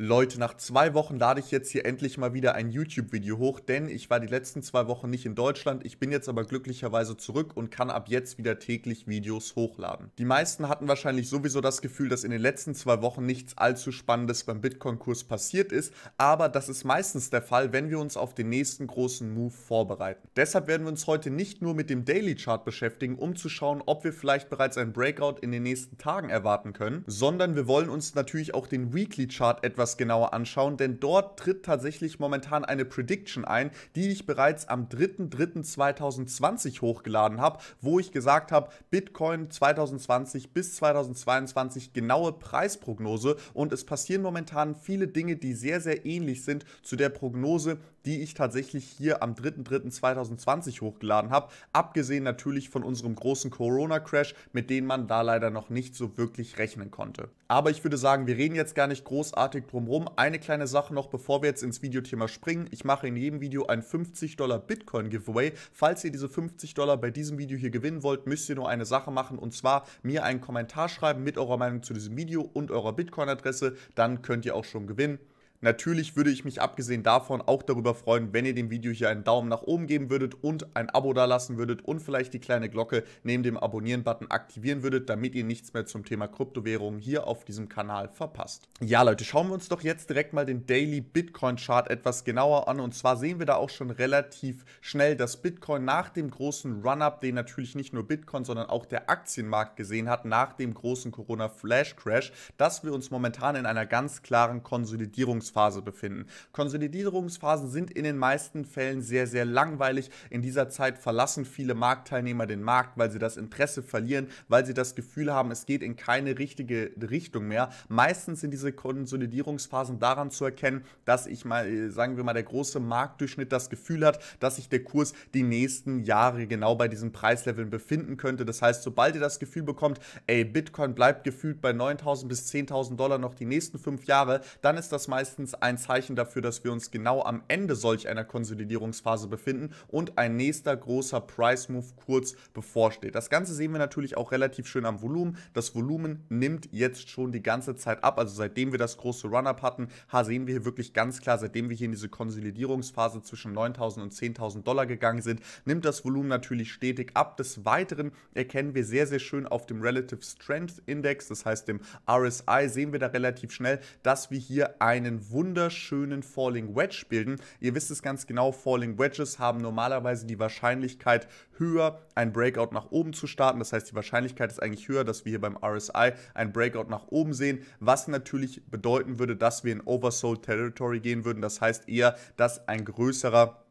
Leute, nach zwei Wochen lade ich jetzt hier endlich mal wieder ein YouTube-Video hoch, denn ich war die letzten zwei Wochen nicht in Deutschland. Ich bin jetzt aber glücklicherweise zurück und kann ab jetzt wieder täglich Videos hochladen. Die meisten hatten wahrscheinlich sowieso das Gefühl, dass in den letzten zwei Wochen nichts allzu Spannendes beim Bitcoin-Kurs passiert ist, aber das ist meistens der Fall, wenn wir uns auf den nächsten großen Move vorbereiten. Deshalb werden wir uns heute nicht nur mit dem Daily Chart beschäftigen, um zu schauen, ob wir vielleicht bereits ein Breakout in den nächsten Tagen erwarten können, sondern wir wollen uns natürlich auch den Weekly Chart etwas das genauer anschauen, denn dort tritt tatsächlich momentan eine Prediction ein, die ich bereits am 3.3.2020 hochgeladen habe, wo ich gesagt habe, Bitcoin 2020 bis 2022 genaue Preisprognose und es passieren momentan viele Dinge, die sehr, sehr ähnlich sind zu der Prognose, die ich tatsächlich hier am 3.3.2020 hochgeladen habe. Abgesehen natürlich von unserem großen Corona-Crash, mit dem man da leider noch nicht so wirklich rechnen konnte. Aber ich würde sagen, wir reden jetzt gar nicht großartig drumherum. Eine kleine Sache noch, bevor wir jetzt ins Videothema springen. Ich mache in jedem Video ein 50 Dollar Bitcoin Giveaway. Falls ihr diese 50 Dollar bei diesem Video hier gewinnen wollt, müsst ihr nur eine Sache machen und zwar mir einen Kommentar schreiben mit eurer Meinung zu diesem Video und eurer Bitcoin-Adresse. Dann könnt ihr auch schon gewinnen. Natürlich würde ich mich abgesehen davon auch darüber freuen, wenn ihr dem Video hier einen Daumen nach oben geben würdet und ein Abo dalassen würdet und vielleicht die kleine Glocke neben dem Abonnieren-Button aktivieren würdet, damit ihr nichts mehr zum Thema Kryptowährungen hier auf diesem Kanal verpasst. Ja Leute, schauen wir uns doch jetzt direkt mal den Daily Bitcoin Chart etwas genauer an und zwar sehen wir da auch schon relativ schnell, dass Bitcoin nach dem großen Run-Up, den natürlich nicht nur Bitcoin, sondern auch der Aktienmarkt gesehen hat, nach dem großen Corona-Flash-Crash, dass wir uns momentan in einer ganz klaren Konsolidierung Konsolidierungsphase befinden. Konsolidierungsphasen sind in den meisten Fällen sehr, sehr langweilig. In dieser Zeit verlassen viele Marktteilnehmer den Markt, weil sie das Interesse verlieren, weil sie das Gefühl haben, es geht in keine richtige Richtung mehr. Meistens sind diese Konsolidierungsphasen daran zu erkennen, dass ich mal, äh, sagen wir mal, der große Marktdurchschnitt das Gefühl hat, dass sich der Kurs die nächsten Jahre genau bei diesen Preisleveln befinden könnte. Das heißt, sobald ihr das Gefühl bekommt, ey, Bitcoin bleibt gefühlt bei 9000 bis 10.000 Dollar noch die nächsten fünf Jahre, dann ist das meistens erstens ein Zeichen dafür, dass wir uns genau am Ende solch einer Konsolidierungsphase befinden und ein nächster großer Price-Move kurz bevorsteht. Das Ganze sehen wir natürlich auch relativ schön am Volumen. Das Volumen nimmt jetzt schon die ganze Zeit ab. Also seitdem wir das große Run-Up hatten, sehen wir hier wirklich ganz klar, seitdem wir hier in diese Konsolidierungsphase zwischen 9.000 und 10.000 Dollar gegangen sind, nimmt das Volumen natürlich stetig ab. Des Weiteren erkennen wir sehr, sehr schön auf dem Relative Strength Index, das heißt dem RSI, sehen wir da relativ schnell, dass wir hier einen wunderschönen Falling Wedge bilden. Ihr wisst es ganz genau, Falling Wedges haben normalerweise die Wahrscheinlichkeit höher, ein Breakout nach oben zu starten. Das heißt, die Wahrscheinlichkeit ist eigentlich höher, dass wir hier beim RSI ein Breakout nach oben sehen, was natürlich bedeuten würde, dass wir in Oversold Territory gehen würden. Das heißt eher, dass ein größerer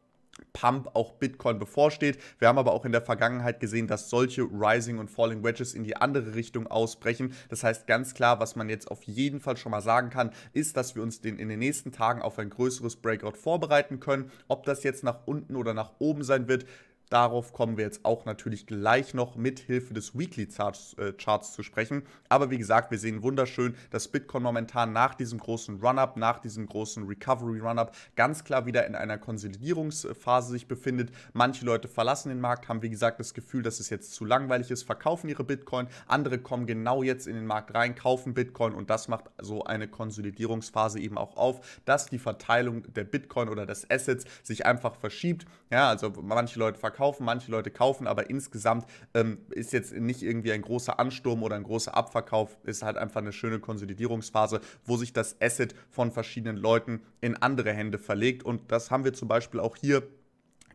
Pump auch Bitcoin bevorsteht. Wir haben aber auch in der Vergangenheit gesehen, dass solche Rising und Falling Wedges in die andere Richtung ausbrechen. Das heißt ganz klar, was man jetzt auf jeden Fall schon mal sagen kann, ist, dass wir uns den in den nächsten Tagen auf ein größeres Breakout vorbereiten können. Ob das jetzt nach unten oder nach oben sein wird, Darauf kommen wir jetzt auch natürlich gleich noch mit Hilfe des Weekly Charts, äh, Charts, zu sprechen. Aber wie gesagt, wir sehen wunderschön, dass Bitcoin momentan nach diesem großen Run-up, nach diesem großen Recovery-Run-up ganz klar wieder in einer Konsolidierungsphase sich befindet. Manche Leute verlassen den Markt, haben wie gesagt das Gefühl, dass es jetzt zu langweilig ist, verkaufen ihre Bitcoin. Andere kommen genau jetzt in den Markt rein, kaufen Bitcoin und das macht so eine Konsolidierungsphase eben auch auf, dass die Verteilung der Bitcoin oder des Assets sich einfach verschiebt. Ja, also manche Leute verkaufen verkaufen, manche Leute kaufen, aber insgesamt ähm, ist jetzt nicht irgendwie ein großer Ansturm oder ein großer Abverkauf, ist halt einfach eine schöne Konsolidierungsphase, wo sich das Asset von verschiedenen Leuten in andere Hände verlegt. Und das haben wir zum Beispiel auch hier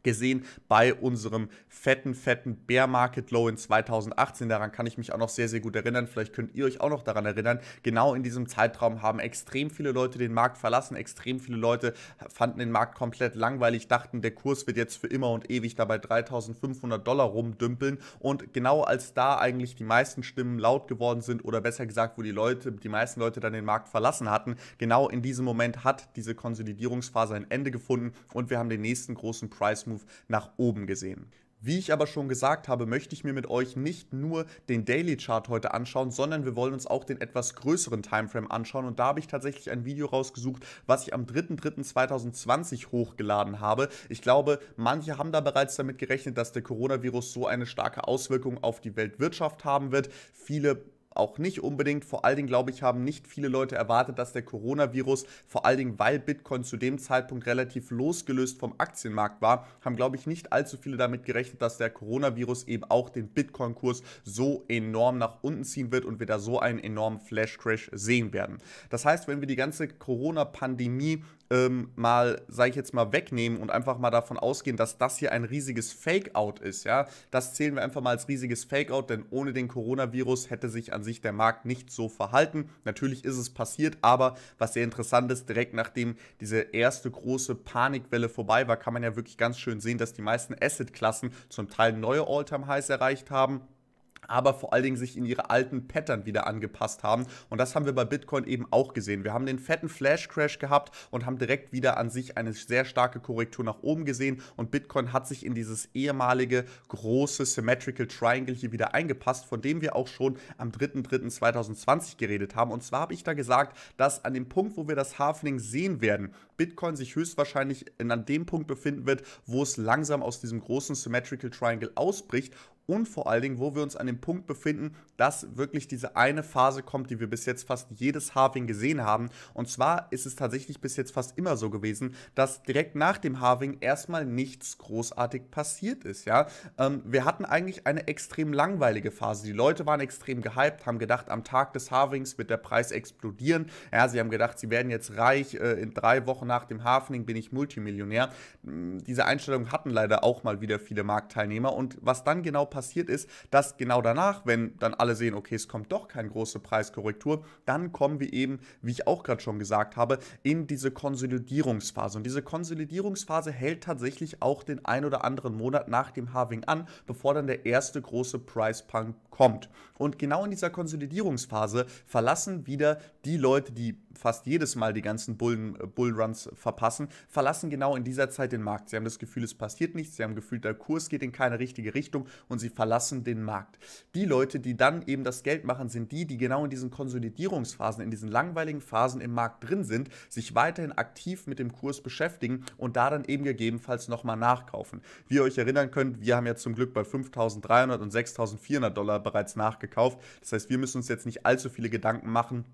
gesehen bei unserem fetten, fetten Bear Market Low in 2018. Daran kann ich mich auch noch sehr, sehr gut erinnern. Vielleicht könnt ihr euch auch noch daran erinnern. Genau in diesem Zeitraum haben extrem viele Leute den Markt verlassen. Extrem viele Leute fanden den Markt komplett langweilig, dachten, der Kurs wird jetzt für immer und ewig dabei 3500 Dollar rumdümpeln. Und genau als da eigentlich die meisten Stimmen laut geworden sind oder besser gesagt, wo die Leute, die meisten Leute dann den Markt verlassen hatten, genau in diesem Moment hat diese Konsolidierungsphase ein Ende gefunden und wir haben den nächsten großen Price Move Abwärtsmove nach oben gesehen. Wie ich aber schon gesagt habe, möchte ich mir mit euch nicht nur den Daily Chart heute anschauen, sondern wir wollen uns auch den etwas größeren Timeframe anschauen. Und da habe ich tatsächlich ein Video rausgesucht, was ich am 3.3.2020 hochgeladen habe. Ich glaube, manche haben da bereits damit gerechnet, dass der Coronavirus so eine starke Auswirkung auf die Weltwirtschaft haben wird. Viele auch nicht unbedingt. Vor allen Dingen, glaube ich, haben nicht viele Leute erwartet, dass der Coronavirus, vor allen Dingen, weil Bitcoin zu dem Zeitpunkt relativ losgelöst vom Aktienmarkt war, haben, glaube ich, nicht allzu viele damit gerechnet, dass der Coronavirus eben auch den Bitcoin-Kurs so enorm nach unten ziehen wird und wir da so einen enormen Flash-Crash sehen werden. Das heißt, wenn wir die ganze Corona-Pandemie ähm, mal, sage ich jetzt mal, wegnehmen und einfach mal davon ausgehen, dass das hier ein riesiges Fake-out ist, ja, das zählen wir einfach mal als riesiges Fake-out, denn ohne den Coronavirus hätte sich an sich der Markt nicht so verhalten. Natürlich ist es passiert, aber was sehr interessant ist, direkt nachdem diese erste große Panikwelle vorbei war, kann man ja wirklich ganz schön sehen, dass die meisten Asset-Klassen zum Teil neue All-Time-Highs erreicht haben aber vor allen Dingen sich in ihre alten Pattern wieder angepasst haben. Und das haben wir bei Bitcoin eben auch gesehen. Wir haben den fetten Flash-Crash gehabt und haben direkt wieder an sich eine sehr starke Korrektur nach oben gesehen. Und Bitcoin hat sich in dieses ehemalige große Symmetrical Triangle hier wieder eingepasst, von dem wir auch schon am 3.3.2020 geredet haben. Und zwar habe ich da gesagt, dass an dem Punkt, wo wir das Halfling sehen werden, Bitcoin sich höchstwahrscheinlich an dem Punkt befinden wird, wo es langsam aus diesem großen Symmetrical Triangle ausbricht und vor allen Dingen, wo wir uns an dem Punkt befinden, dass wirklich diese eine Phase kommt, die wir bis jetzt fast jedes Harving gesehen haben. Und zwar ist es tatsächlich bis jetzt fast immer so gewesen, dass direkt nach dem Harving erstmal nichts großartig passiert ist. Ja, ähm, wir hatten eigentlich eine extrem langweilige Phase. Die Leute waren extrem gehypt, haben gedacht, am Tag des Harvings wird der Preis explodieren. Ja, sie haben gedacht, sie werden jetzt reich. Äh, in drei Wochen nach dem Harving bin ich Multimillionär. Hm, diese Einstellung hatten leider auch mal wieder viele Marktteilnehmer. Und was dann genau passiert, passiert ist, dass genau danach, wenn dann alle sehen, okay, es kommt doch keine große Preiskorrektur, dann kommen wir eben, wie ich auch gerade schon gesagt habe, in diese Konsolidierungsphase. Und diese Konsolidierungsphase hält tatsächlich auch den ein oder anderen Monat nach dem Halving an, bevor dann der erste große Price Punk kommt. Und genau in dieser Konsolidierungsphase verlassen wieder die Leute, die fast jedes Mal die ganzen Bullen, äh, Bullruns verpassen, verlassen genau in dieser Zeit den Markt. Sie haben das Gefühl, es passiert nichts, sie haben gefühlt, der Kurs geht in keine richtige Richtung und sie sie verlassen den Markt. Die Leute, die dann eben das Geld machen, sind die, die genau in diesen Konsolidierungsphasen, in diesen langweiligen Phasen im Markt drin sind, sich weiterhin aktiv mit dem Kurs beschäftigen und da dann eben gegebenenfalls nochmal nachkaufen. Wie ihr euch erinnern könnt, wir haben ja zum Glück bei 5300 und 6400 Dollar bereits nachgekauft. Das heißt, wir müssen uns jetzt nicht allzu viele Gedanken machen,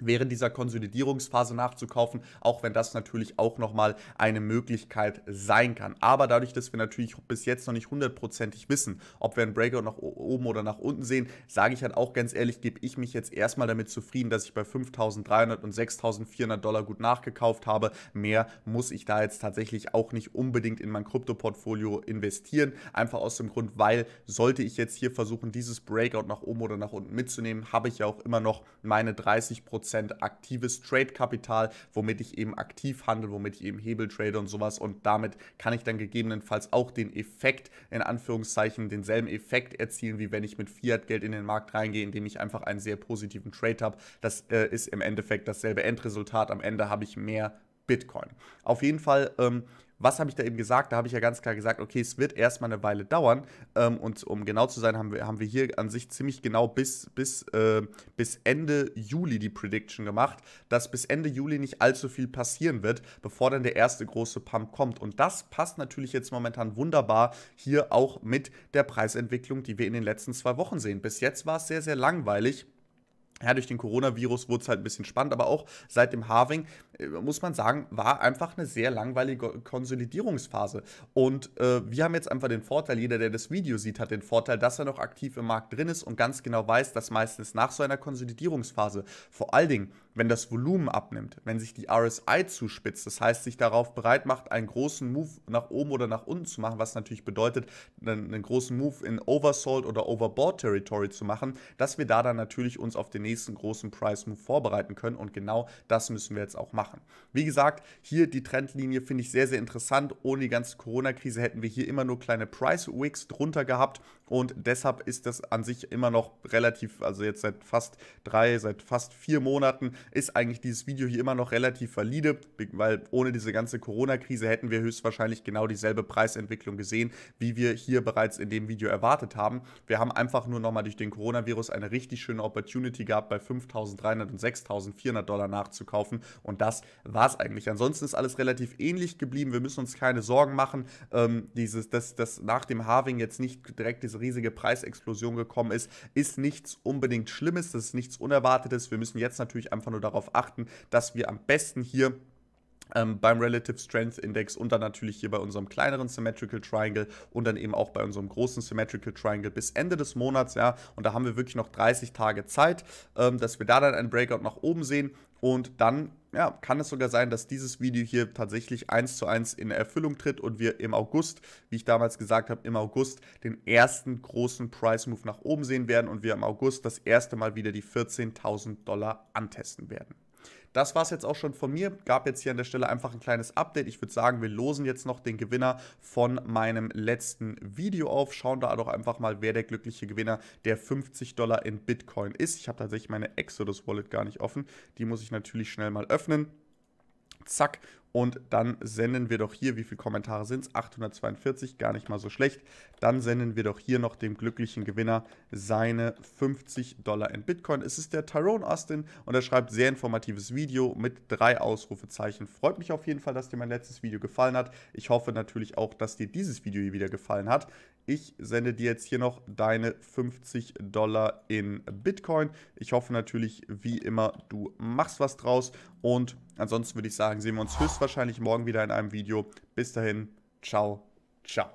während dieser Konsolidierungsphase nachzukaufen, auch wenn das natürlich auch nochmal eine Möglichkeit sein kann. Aber dadurch, dass wir natürlich bis jetzt noch nicht hundertprozentig wissen, ob wir einen Breakout nach oben oder nach unten sehen, sage ich halt auch ganz ehrlich, gebe ich mich jetzt erstmal damit zufrieden, dass ich bei 5.300 und 6.400 Dollar gut nachgekauft habe. Mehr muss ich da jetzt tatsächlich auch nicht unbedingt in mein Krypto-Portfolio investieren, einfach aus dem Grund, weil sollte ich jetzt hier versuchen, dieses Breakout nach oben oder nach unten mitzunehmen, habe ich ja auch immer noch meine 30% Prozent aktives Trade-Kapital, womit ich eben aktiv handle, womit ich eben Hebel trade und sowas. Und damit kann ich dann gegebenenfalls auch den Effekt, in Anführungszeichen, denselben Effekt erzielen, wie wenn ich mit Fiat-Geld in den Markt reingehe, indem ich einfach einen sehr positiven Trade habe. Das äh, ist im Endeffekt dasselbe Endresultat. Am Ende habe ich mehr Bitcoin. Auf jeden Fall ähm, was habe ich da eben gesagt? Da habe ich ja ganz klar gesagt, okay, es wird erstmal eine Weile dauern. Ähm, und um genau zu sein, haben wir, haben wir hier an sich ziemlich genau bis, bis, äh, bis Ende Juli die Prediction gemacht, dass bis Ende Juli nicht allzu viel passieren wird, bevor dann der erste große Pump kommt. Und das passt natürlich jetzt momentan wunderbar hier auch mit der Preisentwicklung, die wir in den letzten zwei Wochen sehen. Bis jetzt war es sehr, sehr langweilig. Ja, durch den Coronavirus wurde es halt ein bisschen spannend, aber auch seit dem Harving muss man sagen, war einfach eine sehr langweilige Konsolidierungsphase. Und äh, wir haben jetzt einfach den Vorteil, jeder, der das Video sieht, hat den Vorteil, dass er noch aktiv im Markt drin ist und ganz genau weiß, dass meistens nach so einer Konsolidierungsphase, vor allen Dingen, wenn das Volumen abnimmt, wenn sich die RSI zuspitzt, das heißt, sich darauf bereit macht, einen großen Move nach oben oder nach unten zu machen, was natürlich bedeutet, einen, einen großen Move in Oversold oder Overbought Territory zu machen, dass wir da dann natürlich uns auf den nächsten großen Price Move vorbereiten können. Und genau das müssen wir jetzt auch machen machen. Wie gesagt, hier die Trendlinie finde ich sehr, sehr interessant. Ohne die ganze Corona-Krise hätten wir hier immer nur kleine Price-Wicks drunter gehabt und deshalb ist das an sich immer noch relativ, also jetzt seit fast drei, seit fast vier Monaten ist eigentlich dieses Video hier immer noch relativ valide, weil ohne diese ganze Corona-Krise hätten wir höchstwahrscheinlich genau dieselbe Preisentwicklung gesehen, wie wir hier bereits in dem Video erwartet haben. Wir haben einfach nur nochmal durch den Coronavirus eine richtig schöne Opportunity gehabt, bei 5.300 und 6.400 Dollar nachzukaufen. Und das war es eigentlich. Ansonsten ist alles relativ ähnlich geblieben. Wir müssen uns keine Sorgen machen, ähm, dieses, dass, dass nach dem Harving jetzt nicht direkt diese diese riesige Preisexplosion gekommen ist, ist nichts unbedingt Schlimmes, das ist nichts Unerwartetes. Wir müssen jetzt natürlich einfach nur darauf achten, dass wir am besten hier ähm, beim Relative Strength Index und dann natürlich hier bei unserem kleineren Symmetrical Triangle und dann eben auch bei unserem großen Symmetrical Triangle bis Ende des Monats, ja. Und da haben wir wirklich noch 30 Tage Zeit, ähm, dass wir da dann einen Breakout nach oben sehen und dann ja, kann es sogar sein, dass dieses Video hier tatsächlich eins zu eins in Erfüllung tritt und wir im August, wie ich damals gesagt habe, im August den ersten großen Price Move nach oben sehen werden und wir im August das erste Mal wieder die 14.000 Dollar antesten werden das war es jetzt auch schon von mir. Gab jetzt hier an der Stelle einfach ein kleines Update. Ich würde sagen, wir losen jetzt noch den Gewinner von meinem letzten Video auf. Schauen da doch einfach mal, wer der glückliche Gewinner der 50 Dollar in Bitcoin ist. Ich habe tatsächlich meine Exodus Wallet gar nicht offen. Die muss ich natürlich schnell mal öffnen. Zack. Und dann senden wir doch hier, wie viele Kommentare sind es? 842, gar nicht mal so schlecht. Dann senden wir doch hier noch dem glücklichen Gewinner seine 50 Dollar in Bitcoin. Es ist der Tyrone Austin und er schreibt sehr informatives Video mit drei Ausrufezeichen. Freut mich auf jeden Fall, dass dir mein letztes Video gefallen hat. Ich hoffe natürlich auch, dass dir dieses Video hier wieder gefallen hat. Ich sende dir jetzt hier noch deine 50 Dollar in Bitcoin. Ich hoffe natürlich, wie immer, du machst was draus. Und ansonsten würde ich sagen, sehen wir uns höchstwahrscheinlich wahrscheinlich morgen wieder in einem Video. Bis dahin, ciao, ciao.